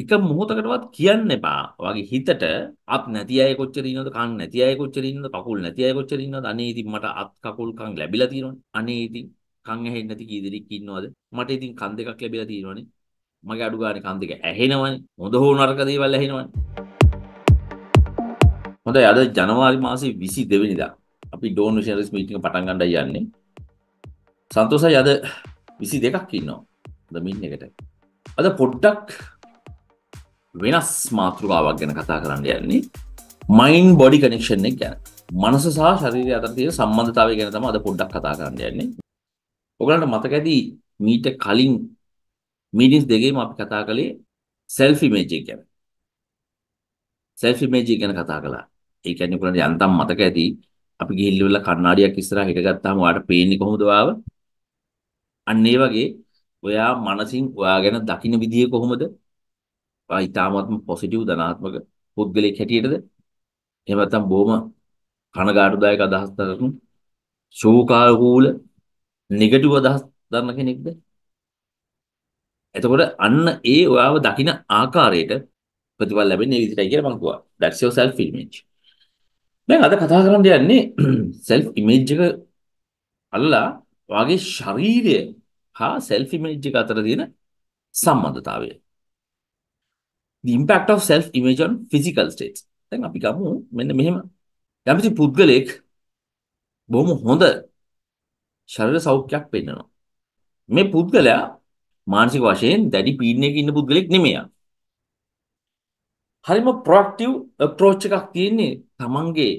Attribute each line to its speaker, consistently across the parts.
Speaker 1: එක මොහොතකටවත් කියන්න එපා. ඔයාගේ හිතට අත් නැති අය කොච්චර ඉන්නවද, කන් නැති අය කොච්චර ඉන්නවද, කකුල් නැති අය කොච්චර ඉන්නවද? අනේ ඉතින් මට අත් කකුල් කන් ලැබිලා තියෙනවනේ. අනේ ඉතින් කන් ඇහෙන්නේ නැති කී දෙනෙක් ඉන්නවද? මට ඉතින් කන් දෙකක් ලැබිලා තියෙනවනේ. මගේ අඩු ගානේ කන් දෙක ඇහෙනවනේ. හොඳ හෝ නරක දේවල් ඇහෙනවනේ. හොඳයි අද ජනවාරි මාසේ 22 වෙනිදා අපි ඩෝන් මිෂනරිස් මීටින් එක පටන් ගන්නයි යන්නේ. සන්තෝෂයි අද 22ක් ඉන්නවා. ද මින් එකට. අද පොඩ්ඩක් වෙනස් මාතෘකාවක් ගැන කතා කරන්න යන්නේ මයින් බොඩි කනෙක්ෂන් එක ගැන මනස සහ ශරීරය අතරතිය සම්බන්ධතාව ගැන තම අද පොඩ්ඩක් කතා කරන්න යන්නේ ඔගලන්ට මතකඇති මීට කලින් මීඩිස් දෙගේම අපි කතා කළේ සෙල්ෆි මේජය ගැන සෙල්ෆි මේජය ගැන කතා කලා ඒකැන ගලට යන්තම් මතක ඇති අපි ගිල්ලවෙල කන්නාඩියක් ඉස්සර හිටගත්තාම වාට පේන්නේ කොහොමදවාව අන්නේ වගේ ඔයා මනසින් ඔයා ගැන දකින විදිිය කොහොමද ඉතාමත්ම පොසිටිව් ධනාත්මක පුද්ගලෙක් හැටියටද එහෙම නැත්නම් බොහොම කනගාටුදායක අදහස් දරන ශෝකාකූල නෙගටිව් අදහස් දරන කෙනෙක්ද එතකොට අන්න ඒ ඔයාව දකින ආකාරයට ප්‍රතිඵල ලැබෙන්නේ විදිහටයි කියලා මම කිව්වා that's your self image දැන් අද කතා කරන්න යන්නේ self image එක අල්ලලා වාගේ ශරීරය හා self image එක අතර තියෙන සම්බන්ධතාවය the impact of self image on physical states දැන් අපි ගමු මෙන්න මෙහෙම යම්කිසි පුද්ගලෙක් බොහොම හොඳ ශරීර සෞඛ්‍යයක් පෙන්වනවා මේ පුද්ගලයා මානසික වශයෙන් දැඩි පීඩනයක ඉන්න පුද්ගලෙක් නෙමෙයි හරිම ප්‍රොඇක්ටිව් අප්‍රෝච් එකක් තියෙන්නේ තමන්ගේ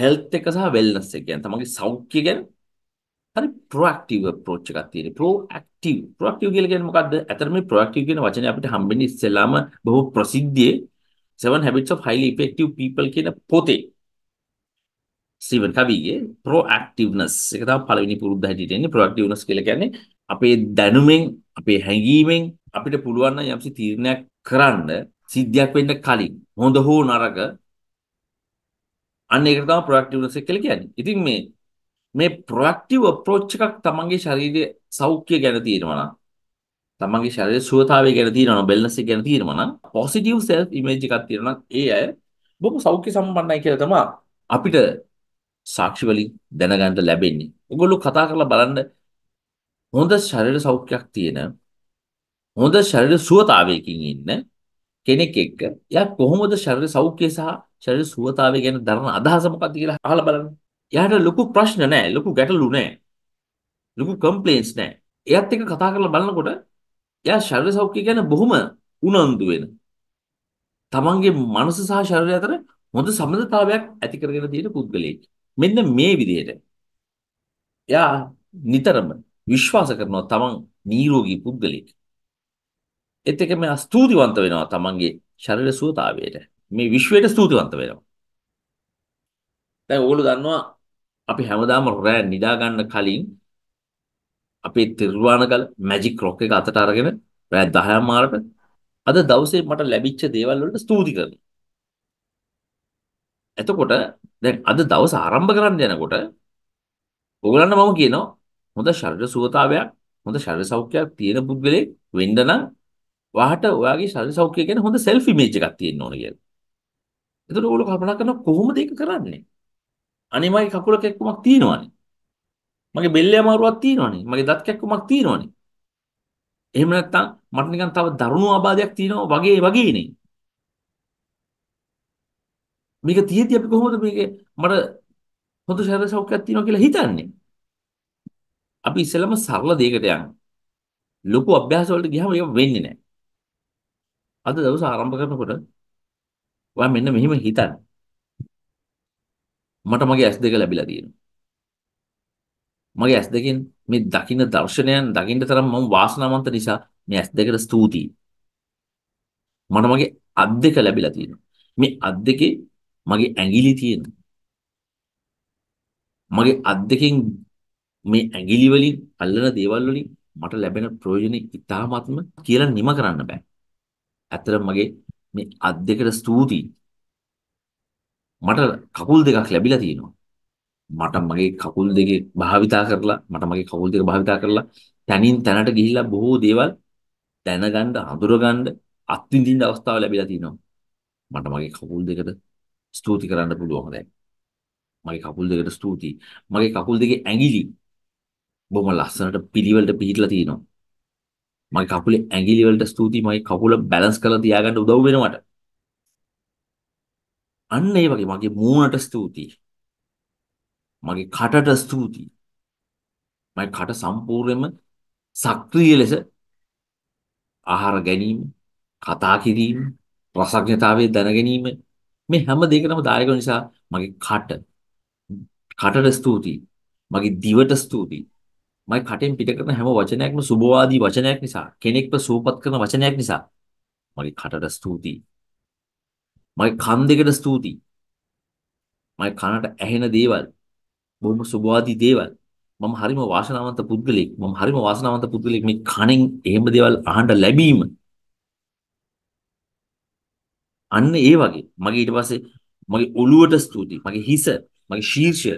Speaker 1: හෙල්ත් එක සහ වෙල්නස් එක කියන්නේ තමන්ගේ සෞඛ්‍ය ගැන හරි ප්‍රොඇක්ටිව් අප්‍රෝච් එකක් තියෙන්නේ. ප්‍රොඇක්ටිව්. ප්‍රොඇක්ටිව් කියලා කියන්නේ මොකද්ද? ඇත්තට මේ ප්‍රොඇක්ටිව් කියන වචනේ අපිට හම්බෙන්නේ ඉස්සෙල්ලාම බොහෝ ප්‍රසිද්ධියේ Seven Habits of Highly Effective People කියන පොතේ. ස්ටීවන් කවිගේ ප්‍රොඇක්ටිව්නස් එක තමයි පළවෙනි පුරුද්ද හැටියට එන්නේ. ප්‍රොඇක්ටිව්නස් කියලා කියන්නේ අපේ දැනුමෙන්, අපේ හැඟීමෙන් අපිට පුළුවන් නම් යම්සි තීරණයක් කරන්න සිද්ධියක් වෙන්න කලින් හොඳ හෝ නරක අන්න ඒකට තමයි ප්‍රොඇක්ටිව්නස් කියලා කියන්නේ. ඉතින් මේ මේ ප්‍රොඩක්ටිව් අප්‍රෝච් එකක් තමන්ගේ ශරීරයේ සෞඛ්‍ය ගැන තියෙනවා නම් තමන්ගේ ශරීරයේ සුවතාවය ගැන තියෙනවා නම් වෙල්නස් එක ගැන තියෙනවා නම් පොසිටිව් self image එකක් තියෙනවා නම් ඒ අය බොහොම සෞඛ්‍ය සම්පන්නයි කියලා තමයි අපිට සාක්ෂි වලින් දැනගන්න ලැබෙන්නේ. ඔයගොල්ලෝ කතා කරලා බලන්න හොඳ ශරීර සෞඛ්‍යයක් තියෙන හොඳ ශරීර සුවතාවයකින් ඉන්න කෙනෙක් එක්ක එයා කොහොමද ශරීර සෞඛ්‍ය සහ ශරීර සුවතාවය ගැන දරන අදහස මොකක්ද කියලා අහලා බලන්න. එයාට ලොකු ප්‍රශ්න නෑ ලොකු ගැටලු නෑ ලොකු කම්ප්ලේන්ස් නෑ එයත් එක කතා කරලා බලනකොට එයා ශරීර සෞඛ්‍ය ගැන බොහොම උනන්දු වෙන තමන්ගේ මනස සහ ශරීරය අතර හොඳ සම්බන්ධතාවයක් ඇති කරගෙන තියෙන පුද්ගලයෙක් මෙන්න මේ විදිහට එයා නිතරම විශ්වාස කරනවා තමන් නිරෝගී පුද්ගලයෙක් ඒත් එක මම ස්තුතිවන්ත වෙනවා තමන්ගේ ශරීර සුවතාවයට මේ විශ්වයට ස්තුතිවන්ත වෙනවා දැන් ඕගොල්ලෝ දන්නවා අපි හැමදාම රෑ නිදා ගන්න කලින් අපේ තිරුවානකල මැජික් රොක් එක අතට අරගෙන රෑ 10 මාරට අද දවසේ මට ලැබිච්ච දේවල් වලට ස්තුති කරනවා. එතකොට දැන් අද දවස ආරම්භ කරන්න යනකොට ඔයගලන්ට මම කියනවා හොඳ ශරීර සුවතාවයක් හොඳ ශරීර සෞඛ්‍යයක් තියෙන පුද්ගලෙක් වෙන්න නම් වහට ඔයාගේ ශරීර සෞඛ්‍යය ගැන හොඳ self image එකක් තියෙන්න ඕන කියලා. එතකොට ඔයගොල්ලෝ කල්පනා කරනවා කොහොමද ඒක කරන්නේ? අනේ මගේ කකුල කැක්කුමක් තියෙනවනේ. මගේ බෙල්ලේ අමාරුවක් තියෙනවනේ. මගේ දත් කැක්කුමක් තියෙනවනේ. එහෙම නැත්නම් මට නිකන් තව දරුණු ආබාධයක් තියෙනවා වගේ වගේනේ. මේක තියෙද්දි අපි කොහොමද මේක මට හොඳ ශරීර සෞඛ්‍යයක් තියෙනවා කියලා හිතන්නේ? අපි ඉස්සෙල්ලම සරල දෙයකට යනවා. ලොකු අභ්‍යාස වලට ගියම ඒක වෙන්නේ නැහැ. අද දවස ආරම්භ කරනකොට ඔයා මෙන්න මෙහෙම හිතන්න. මට මගේ S2 ලැබිලා තියෙනවා. මගේ S2කින් මේ දකින්න දර්ශනයන් දකින්න තරම් මම වාසනාවන්ත නිසා මේ S2ට ස්තුතියි. මට මගේ අත් දෙක ලැබිලා තියෙනවා. මේ අත් දෙකේ මගේ ඇඟිලි තියෙනවා. මගේ අත් දෙකෙන් මේ ඇඟිලි වලින් අල්ලන දේවල් වලින් මට ලැබෙන ප්‍රයෝජන ඉතාමත්ම කියලා නිම කරන්න බෑ. ඇත්තටම මගේ මේ අත් දෙකට ස්තුතියි. මට කකුල් දෙකක් ලැබිලා තියෙනවා. මට මගේ කකුල් දෙකේ භාවිතා කරලා මට මගේ කකුල් දෙක භාවිතා කරලා තනින් තැනට ගිහිල්ලා බොහෝ දේවල් දැනගන්න හඳුරගන්න අත්විඳින්න අවස්ථාව ලැබිලා තිනවා මට මගේ කකුල් දෙකට ස්තුති කරන්න පුළුවන් දැන් මගේ කකුල් දෙකට ස්තුතියි මගේ කකුල් දෙකේ ඇඟිලි බොහොම ලස්සනට පිළිවෙලට පිහිටලා තිනවා මගේ කකුලේ ඇඟිලි වලට ස්තුතියි මගේ කකුල බැලන්ස් කරලා තියාගන්න උදව් වෙනවට අන්න ඒ වගේ මගේ මූණට ස්තුතියි. මගේ කටට ස්තුතියි. මගේ කට සම්පූර්ණයෙන්ම සක්‍රීය ලෙස ආහාර ගැනීම, කතා කිරීම, රසඥතාවයේ දැන ගැනීම මේ හැම දෙයකටම දායක නිසා මගේ කට කටට ස්තුතියි. මගේ දිවට ස්තුතියි. මගේ කටෙන් පිට කරන හැම වචනයක්ම සුබවාදී වචනයක් නිසා, කෙනෙක්ව සුවපත් කරන වචනයක් නිසා මගේ කටට ස්තුතියි. මගේ කන් දෙකට ස්තුතියි. මගේ කනට ඇහෙන දේවල් බොහොම සුභවාදී දේවල් මම හරිම වාසනාවන්ත පුද්ගලෙක් මම හරිම වාසනාවන්ත පුද්ගලෙක් මේ කණෙන් එහෙම දේවල් අහන්න ලැබීම අන්න ඒ වගේ මගේ ඊට පස්සේ මගේ ඔළුවට ස්තුති මගේ හිස මගේ ශීර්ෂය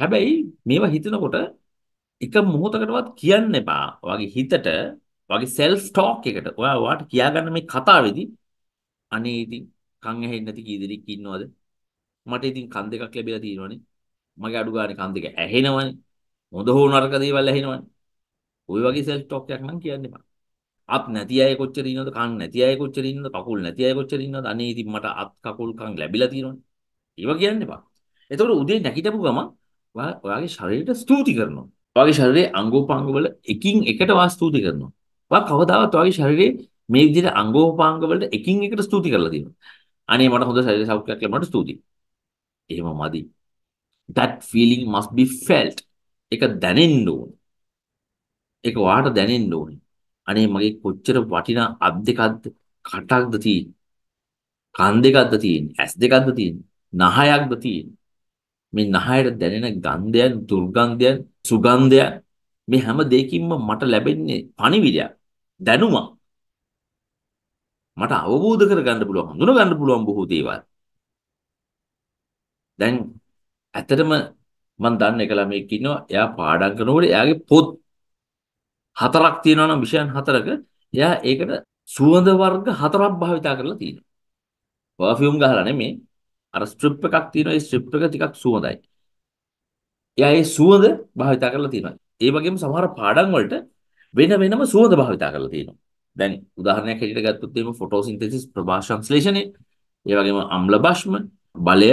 Speaker 1: හැබැයි මේවා හිතනකොට එක මොහොතකටවත් කියන්න එපා වගේ හිතට වගේ self talk එකට ඔයා ඔයාට කියාගන්න මේ කතාවේදී අනේ ඉතින් කන් ඇහෙන්නේ නැති කී දෙනෙක් ඉන්නවද? මට ඉතින් කන් දෙකක් ලැබිලා තියෙනවනේ. මගේ අඩු ගානේ කන් දෙක ඇහෙනවනේ. හොඳ හෝ නරක දේවල් ඇහෙනවනේ. ওই වගේ self talk එකක් නම් කියන්න එපා. අප් නැති අය කොච්චර ඉන්නවද? කන් නැති අය කොච්චර ඉන්නවද? කකුල් නැති අය කොච්චර ඉන්නවද? අනේ ඉතින් මට අත් කකුල් කන් ලැබිලා තියෙනවනේ. ඒවා කියන්න එපා. එතකොට උදේ නැගිටපු ගමන් ඔයාගේ ශරීරයට ස්තුති කරනවා. ඔයාගේ ශරීරයේ අංගෝපාංග වල එකින් එකට වා ස්තුති කරනවා. ඔයා කවදාවත් ඔයාගේ ශරීරයේ මේ විදිහට අංගෝපාංග වලට එකින් එකට ස්තුති කරලා තියෙනවා. අනේ මට හොඳ ශරීර සෞඛ්‍යයක් ලැබුණාට ස්තුතියි. එහෙම මදි. That feeling must be felt. ඒක දැනෙන්න ඕනේ. ඒක වාට දැනෙන්න ඕනේ. අනේ මගේ කොච්චර වටිනා අත් දෙකක්ද කටක්ද තියෙන්නේ. කන් දෙකක්ද තියෙන්නේ. ඇස් දෙකක්ද තියෙන්නේ. නහයක්ද තියෙන්නේ. මේ නහයට දැනෙන ගන්ධයන්, දුර්ගන්ධයන්, සුගන්ධයන් මේ හැම දෙයකින්ම මට ලැබෙන්නේ පණිවිඩයක්. දැනුමක්. මට අවබෝධ කරගන්න පුළුවන් හඳුන ගන්න පුළුවන් බොහෝ දේවල්. දැන් ඇත්තටම මම දන්න එක ළමෙක් ඉන්නවා එයා පාඩම් කරනකොට එයාගේ පොත් හතරක් තියෙනවා නම් විෂයන් හතරක එයා ඒකට සුවඳ වර්ග හතරක් භාවිතා කරලා තියෙනවා. පර්ෆියුම් ගහලා නෙමෙයි අර ස්ට්‍රිප් එකක් තියෙනවා ඒ ස්ට්‍රිප් එක ටිකක් සුවඳයි. එයා ඒ සුවඳ භාවිතා කරලා තියෙනවා. ඒ වගේම සමහර පාඩම් වලට වෙන වෙනම සුවඳ භාවිතා කරලා තියෙනවා. දැන් උදාහරණයක් හැටියට ගත්තොත් එහෙම ෆොටෝසින්තෙසිස් ප්‍රභා සංශ්ලේෂණය, ඒ වගේම අම්ල බෂ්ම, බලය,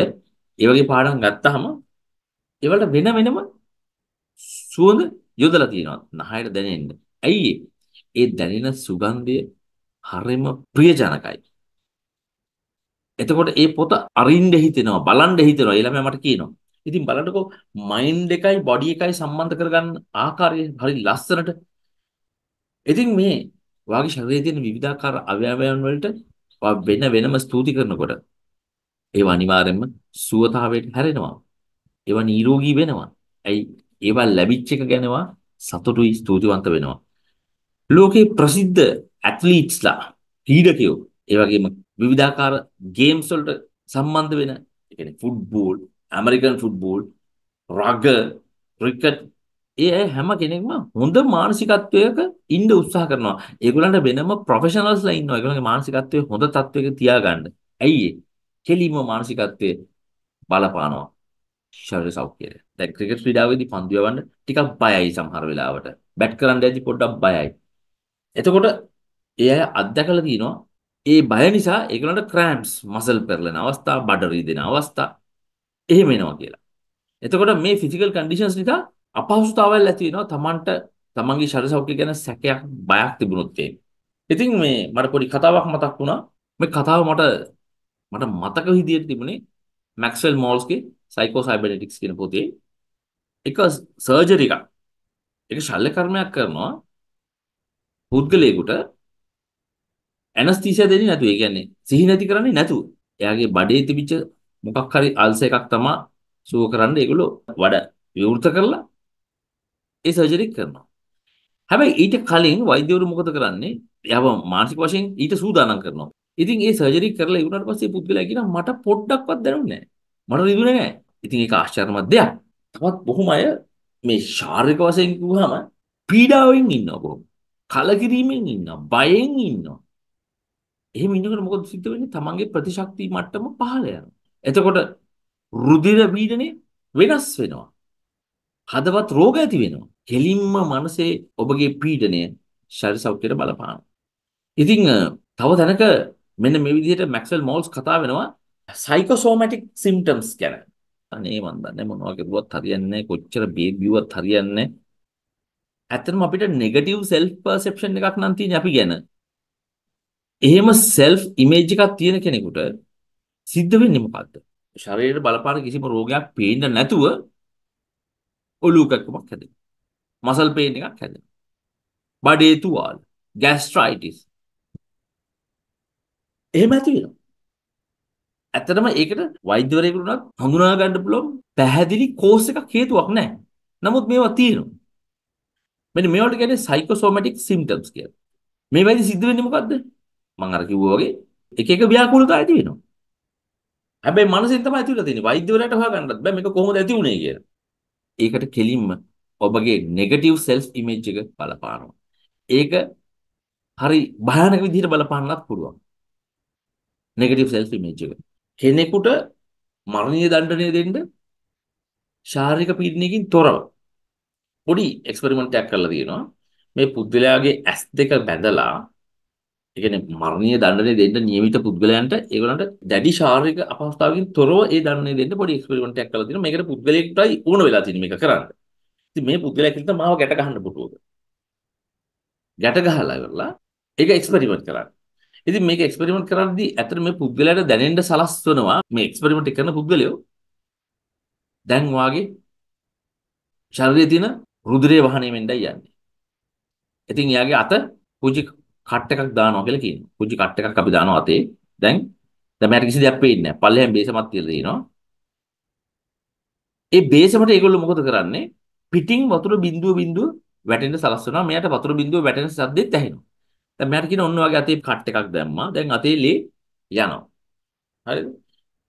Speaker 1: ඒ වගේ පාඩම් ගත්තාම ඒවලට වෙන වෙනම සුවඳ යොදලා තියෙනවා. නහයට දැනෙන්න. ඇයි ඒ දැනෙන සුගන්ධය හරිම ප්‍රියජනකයි. එතකොට ඒ පොත අරින්න හිතෙනවා, බලන්න හිතෙනවා. ඒ ළමයා මට කියනවා. ඉතින් බලන්නකෝ මයින්ඩ් එකයි බොඩි එකයි සම්බන්ධ කරගන්න ආකාරය හරි ලස්සනට. ඉතින් මේ ඔයාගේ ශරීරයේ තියෙන විවිධාකාර අවයවයන් වලට වෙන වෙනම ස්තුති කරනකොට ඒව අනිවාර්යයෙන්ම සුවතාවයට හැරෙනවා. ඒවා නිරෝගී වෙනවා. ඇයි ඒවා ලැබිච්ච එක ගැනවා සතුටුයි ස්තුතිවන්ත වෙනවා. ලෝකේ ප්‍රසිද්ධ ඇත්ලීට්ස්ලා ක්‍රීඩකයෝ ඒ වගේම විවිධාකාර ගේම්ස් වලට සම්බන්ධ වෙන ඒ කියන්නේ football, American football, rugby, cricket ඒ අය හැම කෙනෙක්ම හොඳ මානසිකත්වයක ඉන්න උත්සාහ කරනවා. ඒගොල්ලන්ට වෙනම ප්‍රොෆෙෂනල්ස්ලා ඉන්නවා. ඒගොල්ලන්ගේ මානසිකත්වය හොඳ තත්වයක තියාගන්න. ඇයි ඒ? කෙලින්ම මානසිකත්වයේ බලපානවා. ශරීර සෞඛ්‍යය. දැන් ක්‍රිකට් ක්‍රීඩාවේදී පන්දු යවන්න ටිකක් බයයි සමහර වෙලාවට. බැට් කරන්න යද්දී පොඩ්ඩක් බයයි. එතකොට ඒ අය අත්දැකලා තිනවා ඒ බය නිසා ඒගොල්ලන්ට ක්‍රෑම්ප්ස්, මසල් පෙරලෙන අවස්ථා, බඩ රිදෙන අවස්ථා එහෙම එනවා කියලා. එතකොට මේ ෆිසිකල් කන්ඩිෂන්ස් නිසා අපහසුතාවල් ඇති වෙනවා Tamanට Tamanගේ ශරීර සෞඛ්‍ය ගැන සැකයක් බයක් තිබුණොත් ඉතින් මේ මට පොඩි කතාවක් මතක් වුණා. මේ කතාව මට මට මතක විදියට තිබුණේ මැක්ස්වෙල් මෝල්ස්ගේ සයිකෝ සයිබර්නෙටික්ස් කියන පොතේ එක සර්ජරි එකක්. ඒක ශල්‍ය කර්මයක් කරනවා පුද්ගලයෙකුට ඇනස්තීසියා දෙන්නේ නැතුව. ඒ කියන්නේ සිහි නැති කරන්නේ නැතුව. එයාගේ බඩේ තිබිච්ච මොකක් හරි අල්සර් එකක් තමයි සුව කරන්න ඒගොල්ලෝ වඩ විවෘත කරලා ඒ සර්ජරි කරනවා. හැබැයි ඊට කලින් වෛද්‍යවරු මොකද කරන්නේ? යාම මානසික වශයෙන් ඊට සූදානම් කරනවා. ඉතින් ඒ සර්ජරි කරලා ඉවරනට පස්සේ පුද්ගලයා කියනවා මට පොඩ්ඩක්වත් දැනුන්නේ නැහැ. මට රිදුනේ නැහැ. ඉතින් ඒක ආශ්චර්යමත් දෙයක්. තවත් බොහොම අය මේ ශාරීරික වශයෙන් කිව්වහම පීඩාවෙන් ඉන්නවා බොහොම. කලකිරීමෙන් ඉන්නවා. බයෙන් ඉන්නවා. එහෙම ඉන්නකොට මොකද සිද්ධ වෙන්නේ? තමන්ගේ ප්‍රතිශක්ති මට්ටම පහළ යනවා. එතකොට රුධිර පීඩනේ වෙනස් වෙනවා. හදවත් රෝග ඇති වෙනවා. කෙලින්ම මනසේ ඔබගේ පීඩනය ශරීර සෞඛ්‍යයට බලපානවා. ඉතින් තව තැනක මෙන්න මේ විදිහට මැක්ස්වෙල් මෝල්ස් කතා වෙනවා සයිකෝසෝමැටික් සිම්ටම්ස් ගැන. අනේ මන් දන්නේ මොනවා කරුවත් හරියන්නේ නැහැ. කොච්චර බේත් බිව්වත් හරියන්නේ නැහැ. ඇත්තටම අපිට නෙගටිව් self perception එකක් නම් තියෙන්නේ අපි ගැන. එහෙම self image එකක් තියෙන කෙනෙකුට සිද්ධ වෙන්නේ මොකද්ද? ශරීරයට බලපාන කිසිම රෝගයක් පේන්න නැතුව ඔලූකැක්කමක් හැදෙන මසල් පේන එකක් හැදෙන බඩේ තුවාල ගැස්ට්‍රයිටිස් එහෙම ඇති වෙනවා ඇත්තටම ඒකට වෛද්‍යවරයෙකුට උනත් හඳුනා ගන්න පුළුවන් පැහැදිලි කෝස් එකක් හේතුවක් නැහැ නමුත් මේවා තියෙනවා මෙන්න මේවට කියන්නේ සයිකෝසොමැටික් සිම්ප්ටම්ස් කියලා මේ වෙලාවේ සිද්ධ වෙන්නේ මොකද්ද මම අර කිව්වා වගේ එක එක ව්‍යාකූලතා ඇති වෙනවා හැබැයි මනසෙන් තමයි ඇති වෙලා තියෙන්නේ වෛද්‍යවරයාට හොයාගන්නත් බෑ මේක කොහොමද ඇති වුනේ කියලා ඒකට කෙලින්ම ඔබගේ නෙගටිව් self image එක බලපානවා. ඒක හරි භයානක විදිහට බලපාන්නත් පුළුවන්. නෙගටිව් self image එක. කෙනෙකුට මරණීය දඬුවම් දෙන්න ශාරීරික පීඩනයකින් තොරව පොඩි එක්ස්පෙරිමන්ට් එකක් කරලා තියෙනවා. මේ පුද්ගලයාගේ ඇස් දෙක බැඳලා ඒ කියන්නේ මරණීය දඬුවම් දෙන්න නියමිත පුද්ගලයන්ට ඒගොල්ලන්ට දැඩි ශාරීරික අපහසුතාවකින් තොරව ඒ දඬුවම් දෙන්න පොඩි එක්ස්පෙරිමන්ට් එකක් කරලා තිනවා. මේකට පුද්ගලයෙක්ටයි ඕන වෙලා තියෙන මේක කරන්න. ඉතින් මේ පුද්ගලයා කියලා මාව ගැට ගහන්න පුටුවක. ගැට ගහලා ඉවරලා ඒක එක්ස්පෙරිමන්ට් කරන්න. ඉතින් මේක එක්ස්පෙරිමන්ට් කරද්දී ඇත්තට මේ පුද්ගලයාට දැනෙන්න සලස්වනවා මේ එක්ස්පෙරිමන්ට් කරන පුද්ගලයෝ දැන් වාගේ ශරීරයේ තියෙන රුධිරය වහණයමෙන්ඩයි යන්නේ. ඉතින් එයාගේ අත පුංචි කට් එකක් දානවා කියලා කියනවා. පුංචි කට් එකක් අපි දානවා අතේ. දැන් දැන් මට කිසි දෙයක් පේන්නේ නැහැ. පල්ලෙහෙන් බේසමක් තියලා දිනවා. ඒ බේසමට ඒගොල්ලෝ මොකද කරන්නේ? පිටින් වතුර බිඳුව බිඳුව වැටෙන්න සලස්වනවා. මෙයාට වතුර බිඳුව වැටෙන සද්දෙත් ඇහෙනවා. දැන් මට කියන ඔන්න වගේ අතේ කට් එකක් දැම්මා. දැන් අතේ ලේ යනවා. හරිද?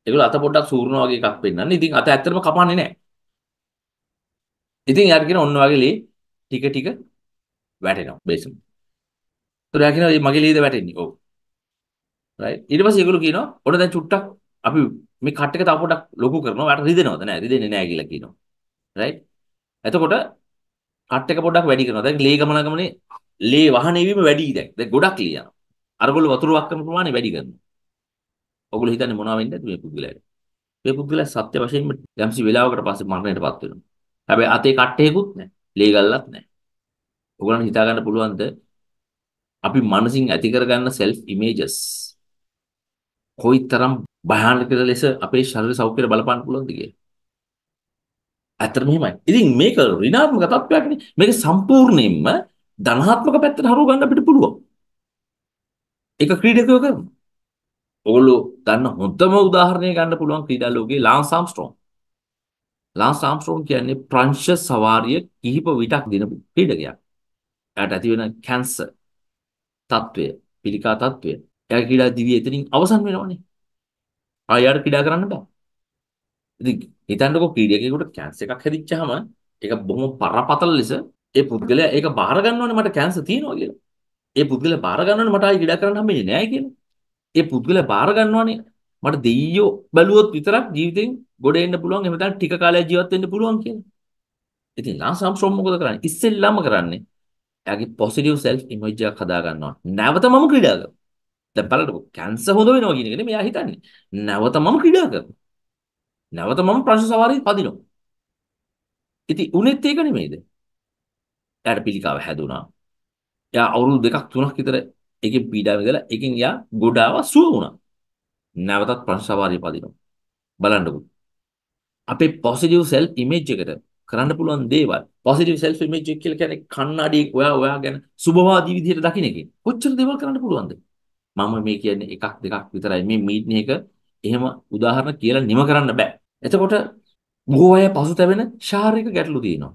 Speaker 1: ඒගොල්ලෝ අත පොඩ්ඩක් සූර්ණ වගේ එකක් පෙන්වන්නේ. ඉතින් අත ඇත්තටම කපන්නේ නැහැ. ඉතින් යාට කියන ඔන්න වගේ ලේ ටික ටික වැටෙනවා බේසමට. ඒතර එයා කියනවා මගේ ලීද වැටෙන්නේ. ඔව්. right. ඊට පස්සේ ඒගොල්ලෝ කියනවා ඔන්න දැන් චුට්ටක් අපි මේ කට් එක තව පොඩක් ලොකු කරනවා. ඔයාට රිදෙනවද? නෑ රිදෙන්නේ නෑ කියලා කියනවා. right. එතකොට කට් එක පොඩක් වැඩි කරනවා. දැන් ලේ ගමන ගමනේ ලේ වහන වීම වැඩි දැන්. දැන් ගොඩක් ලියනවා. අරගොල්ලෝ වතුර වක් කරන ප්‍රමාණය වැඩි කරනවා. ඔගොල්ලෝ හිතන්නේ මොනවා වෙන්නේ නැද්ද මේ පුද්ගලයාට? මේ පුද්ගලයා සත්‍ය වශයෙන්ම යම්සි වෙලාවකට පස්සේ මරණයටපත් වෙනවා. හැබැයි අතේ කට්ටේකුත් නැහැ. ලේ ගල්ලත් නැහැ. ඔයගොල්ලන් හිතා ගන්න පුළුවන්ද අපි මනසින් ඇති කරගන්න self images කොයිතරම් භයානක ලෙස අපේ ශරීර සෞඛ්‍යයට බලපාන්න පුළුවන්ද කියලා. ඇත්තටම එහෙමයි. ඉතින් මේක ඍණාත්මක තත්ත්වයක්නේ. මේක සම්පූර්ණයෙන්ම ධනාත්මක පැත්තට හරව ගන්න අපිට පුළුවන්. ඒක ක්‍රීඩකයෝ කරනවා. ඔගොල්ලෝ දන්න හොඳම උදාහරණය ගන්න පුළුවන් ක්‍රීඩා ලෝකයේ ලාන්ස් ආම්ස්ට්‍රෝන්. ලාන්ස් ආම්ස්ට්‍රෝන් කියන්නේ ප්‍රංශ සවාරිය කිහිප විටක් දිනපු ක්‍රීඩකයා. එයාට ඇති වෙන කැන්සර් తත්වය පිළිකා තත්වය එයා ක්‍රීඩා දිවිය එතනින් අවසන් වෙනවනේ ආයෙත් ක්‍රීඩා කරන්න බෑ ඉතින් හිතන්නකෝ ක්‍රීඩකයෙකුට කැන්සර් එකක් හැදිච්චාම ඒක බොහොම පරපතල ලෙස ඒ පුද්ගලයා ඒක බාර ගන්නවනේ මට කැන්සර් තියෙනවා කියලා ඒ පුද්ගලයා බාර ගන්නවනේ මට ආයෙ ක්‍රීඩා කරන්න හම්බෙන්නේ නෑ කියලා ඒ පුද්ගලයා බාර ගන්නවනේ මට දෙයියෝ බැලුවොත් විතරක් ජීවිතෙන් ගොඩ එන්න පුළුවන් එහෙම නැත්නම් ටික කාලයක් ජීවත් වෙන්න පුළුවන් කියලා ඉතින් ලාස් ආම්ස්ට්‍රෝම් මොකද කරන්නේ ඉස්සෙල්ලාම කරන්නේ එයාගේ පොසිටිව් self image එකක් හදා ගන්නවා. නැවත මම ක්‍රීඩා කරනවා. දැන් බලන්නකො කැන්සර් හොඳ වෙනවා කියන එක නෙමෙයි එයා හිතන්නේ. නැවත මම ක්‍රීඩා කරනවා. නැවත මම ප්‍රශ්න සවාරේ පදිනවා. ඉතින් උනේත් ඒක නෙමෙයිද? එයාට පිළිකාව හැදුනා. එයා අවුරුදු දෙකක් තුනක් විතර ඒකේ පීඩාව ඉඳලා ඒකෙන් එයා ගොඩාව සුව වුණා. නැවතත් ප්‍රශ්න සවාරේ පදිනවා. බලන්නකො. අපේ පොසිටිව් self image එකට කරන්න පුළුවන් දේවල් පොසිටිව් self image එක කියලා කියන්නේ කන්නඩියෙන් ඔයා ඔයා ගැන සුබවාදී විදිහට දකින්න එක. කොච්චර දේවල් කරන්න පුළුවන්ද? මම මේ කියන්නේ එකක් දෙකක් විතරයි. මේ මීටින් එක එහෙම උදාහරණ කියලා නිම කරන්න බෑ. එතකොට බොහෝ අය පසුතැවෙන ශාරීරික ගැටලු තියෙනවා.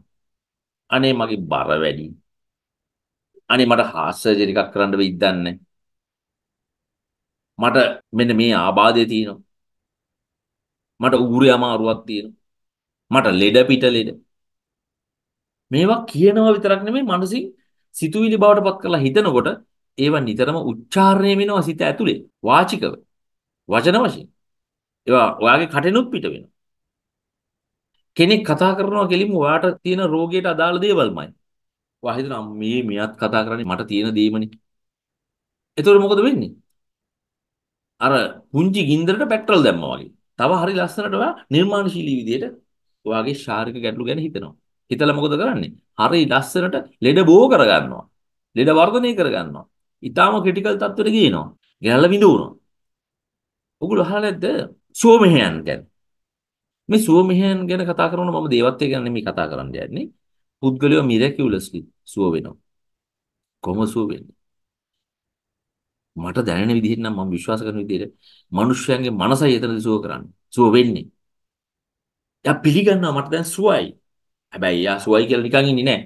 Speaker 1: අනේ මගේ බර වැඩි. අනේ මට heart surgery එකක් කරන්න වෙයිද දන්නේ මට මෙන්න මේ ආබාධය තියෙනවා. මට ඌරේ අමාරුවක් තියෙනවා. මට ලෙඩ පිට ලෙඩ. මේවා කියනවා විතරක් නෙමෙයි මනසින් සිතුවිලි බවට පත් කරලා හිතනකොට ඒවා නිතරම උච්චාරණය වෙනවා සිත ඇතුලේ වාචිකව වචන වශයෙන් ඒවා ඔයාගේ කටෙනුත් පිට වෙනවා කෙනෙක් කතා කරනවා කෙලින්ම ඔයාට තියෙන රෝගයට අදාළ දේවල්මයි ඔයා හිතනවා මේ මියත් කතා කරන්නේ මට තියෙන දේමනේ එතකොට මොකද වෙන්නේ අර පුංචි ගින්දරට පෙට්‍රල් දැම්මා වගේ තව හරි ලස්සනට ඔයා නිර්මාණශීලී විදිහට ඔයාගේ ශාරීරික ගැටලු ගැන හිතනවා හිතලා මොකද කරන්නේ? හරි ලස්සනට ලෙඩ බෝ කරගන්නවා. ලෙඩ වර්ධනය කරගන්නවා. ඊටාම ක්‍රිටිකල් තත්ත්වෙට ගිනවා. ගැලල විඳුනවා. ඔගොල්ලෝ අහලා නැද්ද? සෝමහයන් ගැන. මේ සුවමිහයන් ගැන කතා කරන මම දේවත්වය ගැන මේ කතා කරන්න යන්නේ. පුද්ගලයෝ මිරැකියුලස්ලි සුව වෙනවා. කොහොම සුව වෙන්නේ? මට දැනෙන විදිහට නම් මම විශ්වාස කරන විදිහට මිනිස්යාගේ මනසයි එතනදී සුව කරන්නේ. සුව වෙන්නේ. යා පිළිගන්නවා මට දැන් සුවයි. හැබැයි එයා සුවයි කියලා නිකන් ඉන්නේ නැහැ.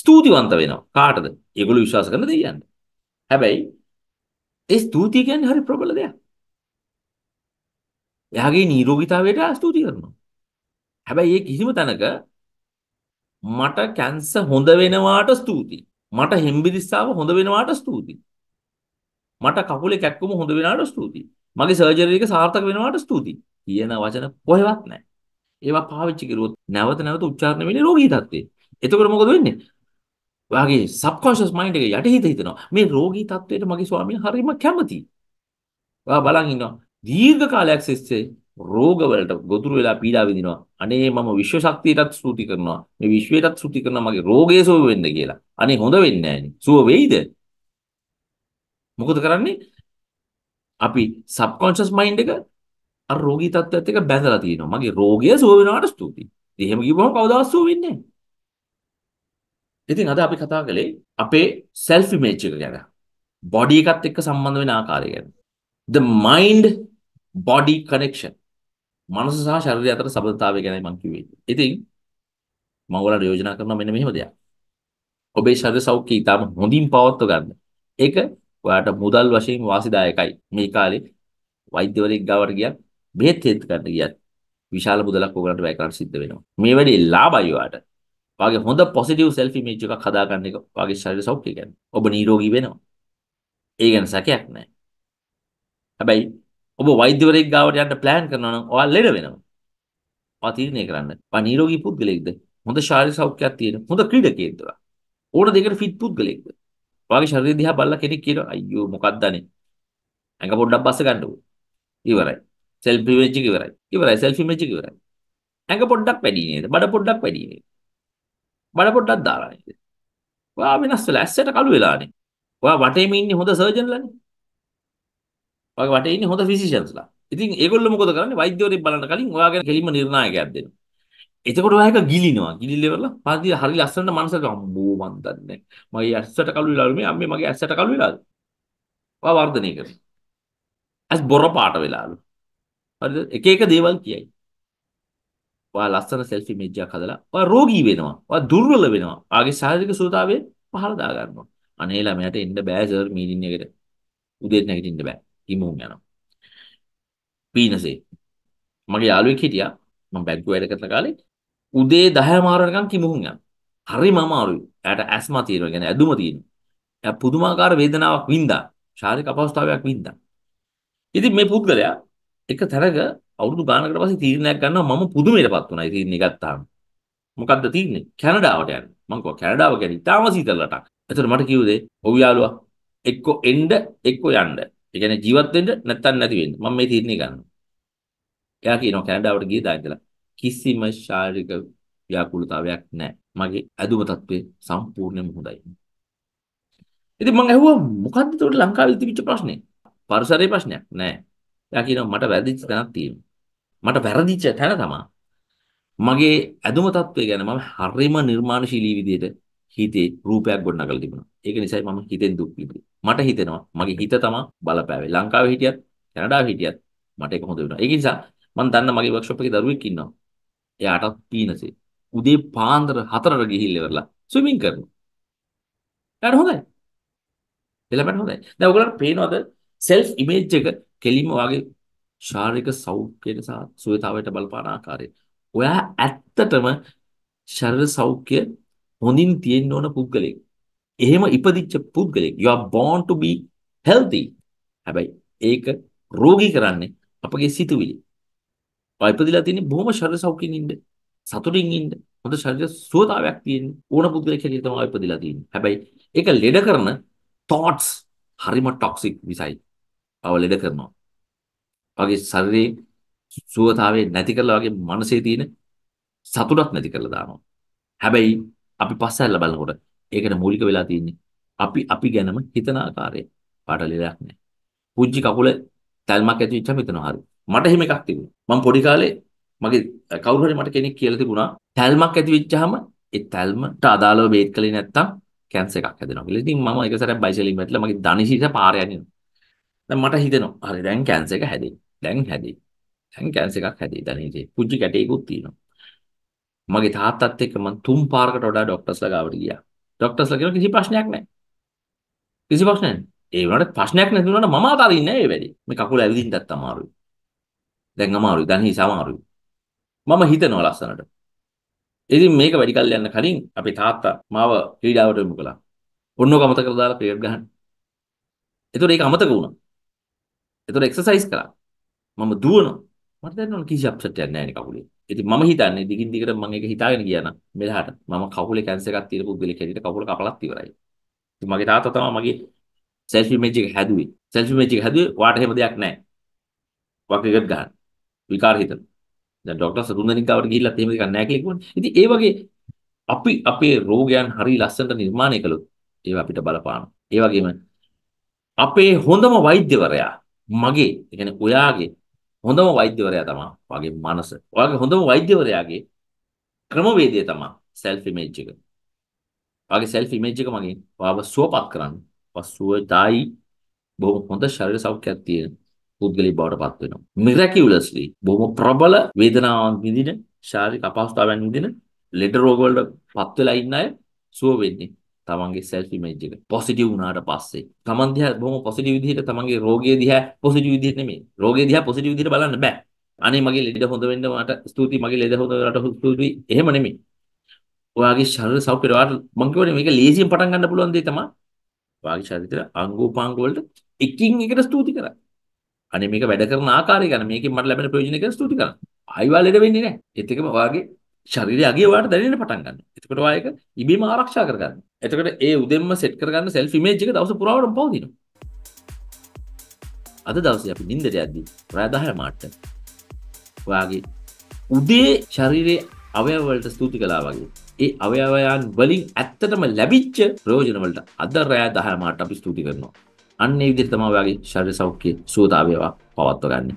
Speaker 1: ස්තුතිවන්ත වෙනවා. කාටද? ඒගොල්ලෝ විශ්වාස කරන දෙයියන්ට. හැබැයි ඒ ස්තුතිය කියන්නේ හරි ප්‍රබල දෙයක්. එයාගේ නිරෝගීතාවයට ස්තුති කරනවා. හැබැයි ඒ කිසිම තැනක මට කැන්සර් හොඳ වෙනවාට ස්තුති. මට හෙම්බිරිස්සාව හොඳ වෙනවාට ස්තුති. මට කකුලේ කැක්කුම හොඳ වෙනවාට ස්තුති. මගේ සර්ජරි එක සාර්ථක වෙනවාට ස්තුති. කියන වචන කොහෙවත් නැහැ. ඒවා පාවිච්චි කරුවොත් නැවත නැවත උච්චාරණය වෙන්නේ රෝගී තත්ත්වේ. එතකොට මොකද වෙන්නේ? ඔයාගේ සබ්කොන්ෂස් මයින්ඩ් එක යටිහිත හිතනවා මේ රෝගී තත්ත්වයට මගේ ස්වාමීන් හරිම කැමතියි. ඔයා බලන් ඉන්නවා දීර්ඝ කාලයක් සිස්සේ රෝගවලට ගොදුරු වෙලා පීඩා විඳිනවා. අනේ මම විශ්ව ශක්තියටත් ස්තුති කරනවා. මේ විශ්වයටත් ස්තුති කරනවා මගේ රෝගය සුව වෙන්න කියලා. අනේ හොඳ වෙන්නේ නැහැනේ. සුව වෙයිද? මොකද කරන්නේ? අපි සබ්කොන්ෂස් මයින්ඩ් එක අර රෝගී තත්ත්වයත් එක්ක බැඳලා තියෙනවා. මගේ රෝගය සුව වෙනාට ස්තුතියි. ඉතින් එහෙම කිව්වම කවදාවත් සුව වෙන්නේ නැහැ. ඉතින් අද අපි කතා කළේ අපේ self image එක ගැන. බොඩි එකත් එක්ක සම්බන්ධ වෙන ආකාරය ගැන. the mind body connection. මනස සහ ශරීරය අතර සබඳතාවය ගැනයි මම කිව්වේ. ඉතින් මම ඔයාලට යෝජනා කරනවා මෙන්න මෙහෙම දෙයක්. ඔබේ ශරීර සෞඛ්‍යය ඉතාම හොඳින් පවත්ව ගන්න. ඒක ඔයාට මුදල් වශයෙන් වාසිදායකයි. මේ කාලේ වෛද්‍යවරයෙක් ගාවට ගියත් බෙහෙත් හේතු කරන්න ගියත් විශාල මුදලක් ඔයගලන්ට වැය කරන්න සිද්ධ වෙනවා. මේ වැඩේ ලාභයි ඔයාට. වාගේ හොඳ පොසිටිව් self image එකක් හදාගන්න එක වාගේ ශරීර සෞඛ්‍යය ගැන. ඔබ නිරෝගී වෙනවා. ඒ ගැන සැකයක් නැහැ. හැබැයි ඔබ වෛද්‍යවරයෙක් ගාවට යන්න plan කරනවා නම් ඔයා ලෙඩ වෙනවා. ඔයා තීරණය කරන්න. ඔයා නිරෝගී පුද්ගලෙක්ද? හොඳ ශාරීරික සෞඛ්‍යයක් තියෙන හොඳ ක්‍රීඩකයෙක්ද? ඕන දෙයකට ෆිට් පුද්ගලෙක්ද? ඔයාගේ ශරීරය දිහා බලලා කෙනෙක් කියනවා අයියෝ මොකක්ද අනේ. ඇඟ පොඩ්ඩක් බස්ස ගන්න ඕනේ. ඉවරයි. self image එක ඉවරයි. ඉවරයි self image එක ඉවරයි. ඇඟ පොඩ්ඩක් වැඩි නේද? බඩ පොඩ්ඩක් වැඩි නේද? බඩ පොඩ්ඩක් දාලා නේද? ඔයා වෙනස් වෙලා ඇස්සට කළු වෙලානේ. ඔයා වටේම ඉන්නේ හොඳ සර්ජන්ලානේ. ඔයාගේ වටේ ඉන්නේ හොඳ ෆිසිෂියන්ස්ලා. ඉතින් ඒගොල්ලෝ මොකද කරන්නේ? වෛද්‍යවරයෙක් බලන්න කලින් ඔයා ගැන කෙලින්ම නිර්ණායකයක් දෙනවා. එතකොට ඔයා එක ගිලිනවා. ගිලිලෙවලා පාදී හරි ලස්සනට මනසට අම්මෝ මන් දන්නේ නැහැ. මගේ ඇස්සට කළු වෙලාලු මේ අම්මේ මගේ ඇස්සට කළු වෙලාද? ඔයා වර්ධනය කරනවා. ඇස් බොර පාට වෙලාලු. හරිද? එක එක දේවල් කියයි. ඔයා ලස්සන self image එකක් හදලා ඔයා රෝගී වෙනවා. ඔයා දුර්වල වෙනවා. ඔයාගේ ශාරීරික සුවතාවය පහළ දා ගන්නවා. අනේ ළමයාට එන්න බෑ සර් මීටින් එකට. උදේට නැගිටින්න බෑ. ඉමුම් යනවා. පීනසේ. මගේ යාළුවෙක් හිටියා. මම බැංකුව වැඩ කරන කාලේ උදේ 10 මාරනකම් කිමුහුන් යනවා. හරිම අමාරුයි. එයාට ඇස්මා තියෙනවා. කියන්නේ ඇදුම තියෙනවා. එයා පුදුමාකාර වේදනාවක් වින්දා. ශාරීරික අපහසුතාවයක් වින්දා. ඉතින් මේ පුද්ගලයා එක තැනක අවුරුදු ගානකට පස්සේ තීරණයක් ගන්නවා මම පුදුමයටපත් වුණා. ඒ තීරණේ ගත්තාම. මොකද්ද තීරණේ? කැනඩාවට යන්න. මම කිව්වා කැනඩාව කියන්නේ ඉතාම සීතල රටක්. එතකොට මට කිව්වේ ඔව් යාළුවා එක්ක එන්න එක්ක යන්න. ඒ කියන්නේ ජීවත් වෙන්න නැත්තම් නැති වෙන්න. මම මේ තීරණේ ගන්නවා. එයා කියනවා කැනඩාවට ගිය දා ඉඳලා කිසිම ශාරීරික ව්‍යාකූලතාවයක් නැහැ. මගේ ඇදුම තත්ත්වය සම්පූර්ණයෙන්ම හොඳයි. ඉතින් මම ඇහුවා මොකද්ද උඩ ලංකාවේ තිබිච්ච ප්‍රශ්නේ? පරිසරයේ ප්‍රශ්නයක් නෑ. එයා කියනවා මට වැරදිච්ච තැනක් තියෙනවා. මට වැරදිච්ච තැන තමයි මගේ ඇදුම තත්ත්වය ගැන මම හරිම නිර්මාණශීලී විදිහට හිතේ රූපයක් ගොඩනගලා තිබුණා. ඒක නිසායි මම හිතෙන් දුක් විඳින්නේ. මට හිතෙනවා මගේ හිත තමයි බලපෑවේ. ලංකාවේ හිටියත් කැනඩාවේ හිටියත් මට ඒක හොඳ වෙනවා. ඒක නිසා මම දන්න මගේ වර්ක්ෂොප් එකේ දරුවෙක් ඉන්නවා. එයාටත් පීනසේ. උදේ පාන්දර 4ට ගිහිල්ලා ඉවරලා ස්විමින් කරනවා. එයාට හොඳයි. එළමට හොඳයි. දැන් ඔයගොල්ලන්ට පේනවද self image එක කෙලිම වගේ ශාරීරික සෞඛ්‍යයට සහ සුවතාවයට බලපාන ආකාරය. ඔයා ඇත්තටම ශරීර සෞඛ්‍ය හොඳින් තියෙන්න ඕන පුද්ගලෙක්. එහෙම ඉපදිච්ච පුද්ගලෙක්. You are born to be healthy. හැබැයි ඒක රෝගී කරන්නේ අපගේ සිතුවිලි. ඔයා ඉපදිලා තියෙන්නේ බොහොම ශරීර සෞඛ්‍යයෙන් ඉන්න. සතුටින් ඉන්න. හොඳ ශරීර සුවතාවයක් තියෙන ඕන පුද්ගලෙක් හැටියට තමයි ඉපදිලා තියෙන්නේ. හැබැයි ඒක ලෙඩ කරන thoughts හරිම toxic විසයි. අවලෙඩ කරනවා. වගේ ශරීරයේ සුවතාවය නැති කරලා වගේ මනසේ තියෙන සතුටක් නැති කරලා දානවා. හැබැයි අපි පස්ස ඇල්ල බලනකොට ඒකට මූලික වෙලා තියෙන්නේ අපි අපි ගැනම හිතන ආකාරය. පාට ලෙලයක් නැහැ. පුංචි කකුල තල්මක් ඇති වෙච්චම හිතනවා හරි. මට එහෙම එකක් තිබුණා. මම පොඩි කාලේ මගේ කවුරු හරි මට කෙනෙක් කියලා තිබුණා තල්මක් ඇති වෙච්චාම ඒ තල්මට අදාළව බේත් කළේ නැත්තම් කැන්සර් එකක් හැදෙනවා කියලා. ඉතින් මම එක සැරයක් බයිසිකලින් වැටලා මගේ දණහිස පාර යන්නේ දැන් මට හිතෙනවා හරි දැන් කැන්සර් එක හැදෙයි. දැන් හැදෙයි. දැන් කැන්සර් එකක් හැදෙයි. දැන් ඉතින් පුංචි කැටේකුත් තියෙනවා. මගේ තාත්තත් එක්ක මම තුන් පාරකට වඩා ડોක්ටර්ස්ලා ගාවට ගියා. ડોක්ටර්ස්ලා කියන කිසි ප්‍රශ්නයක් නැහැ. කිසි ප්‍රශ්නයක් නැහැ. ඒ වුණාට ප්‍රශ්නයක් නැති වුණාට මම අතාරින්නේ නැහැ ඒ වැඩේ. මේ කකුල ඇවිදින්නත් අමාරුයි. දැන් අමාරුයි. දැන් හිස අමාරුයි. මම හිතනවා ලස්සනට. ඉතින් මේක වැඩි කල් යන්න කලින් අපේ තාත්තා මාව ක්‍රීඩාවට යොමු කළා. ඔන්නෝක අමතක කරලා දාලා ක්‍රිකට් ගහන්න. ඒතකොට ඒක අමතක වුණා. ඒතර එක්සර්සයිස් කළා. මම දුවනවා. මට දැනෙනවා කිසි අප්සෙට් එකක් නැහැ නේ කකුලේ. ඉතින් මම හිතන්නේ දිගින් දිගට මම ඒක හිතාගෙන ගියා නම් මෙලහට මම කකුලේ කැන්සර් එකක් තියෙන පුද්ගලෙක් හැටියට කකුල කපලත් ඉවරයි. ඉතින් මගේ තාත්තා තමයි මගේ self image එක හැදුවේ. self image එක හැදුවේ වාට එහෙම දෙයක් නැහැ. වකගත් ගන්න. විකාර හිතන. දැන් ડોක්ටර්ස් රුන්දනික් ගාවට ගිහිල්ලත් එහෙම දෙයක් නැහැ කියලා කිව්වනේ. ඉතින් ඒ වගේ අපි අපේ රෝගයන් හරි ලස්සනට නිර්මාණය කළොත් ඒවා අපිට බලපානවා. ඒ වගේම අපේ හොඳම වෛද්‍යවරයා මගේ ඒ කියන්නේ ඔයාගේ හොඳම වෛද්‍යවරයා තමයි ඔයාගේ මනස. ඔයාගේ හොඳම වෛද්‍යවරයාගේ ක්‍රමවේදය තමයි self image එක. ඔයාගේ self image එක මගේ ඔයාව සුවපත් කරන්න. පස්සුවයි බොහොම හොඳ ශරීර සෞඛ්‍යයක් තියෙන පුද්ගලයෙක් බවට පත් වෙනවා. miraculously බොහොම ප්‍රබල වේදනාවන් විඳින ශාරීරික අපහසුතාවයන් විඳින ලෙඩ රෝග වලට පත් වෙලා ඉන්න අය සුව වෙන්නේ තමන්ගේ self image එක පොසිටිව් වුණාට පස්සේ තමන් දිහා බොහොම පොසිටිව් විදිහට තමන්ගේ රෝගය දිහා පොසිටිව් විදිහට නෙමෙයි රෝගය දිහා පොසිටිව් විදිහට බලන්න බෑ අනේ මගේ ලෙඩ හොඳ වෙන්න මට ස්තුතියි මගේ ලෙඩ හොඳ වෙලාට ස්තුතියි එහෙම නෙමෙයි ඔයාගේ ශරීර සෞඛ්‍යය ඔයාට මම කියවනේ මේක ලේසියෙන් පටන් ගන්න පුළුවන් දේ තමයි ඔයාගේ ශරීරයේ අංගෝපාංග වලට එකින් එකට ස්තුති කරන්න අනේ මේක වැඩ කරන ආකාරය ගැන මේකෙන් මට ලැබෙන ප්‍රයෝජනය ගැන ස්තුති කරන්න ආයිවා ලෙඩ වෙන්නේ නැහැ ඒත් එකම ඔයාගේ ශරීරයේ අගිය ඔයාලට දැනෙන්න පටන් ගන්නවා. එතකොට ඔයා ඒක ඉබේම ආරක්ෂා කරගන්නවා. එතකොට ඒ උදෙන්ම සෙට් කරගන්න self image එක දවස පුරාවටම පවතිනවා. අද දවසේ අපි නිින්දට යද්දී රෑ 10 මාට ඔයාගේ උදේ ශරීරයේ අවයව වලට ස්තුති කළා වගේ ඒ අවයවයන් වලින් ඇත්තටම ලැබිච්ච ප්‍රයෝජන වලට අද රෑ 10 මාට අපි ස්තුති කරනවා. අන්න ඒ විදිහට තමයි ඔයාගේ ශරීර සෞඛ්‍ය සුවතාවය පවත්වා ගන්න.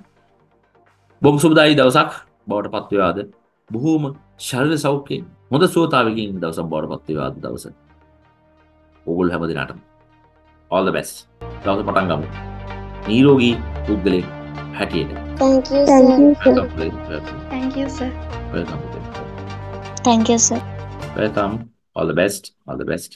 Speaker 1: බොහොම සුබදායි දවසක් බවට පත් වේවාද බොහෝම ශරණ සෞඛ්‍යයෙන් හොඳ සෝතාවකින් දවසම් බෝඩ පත්වේවාද දවස ඔගුල් හැමදිනට ඔල්ද බැස් දවස පටන් ගමු නීරෝගී පුද්ගලෙන් හැටියට Thank you, sir. Welcome. All the best. All the best.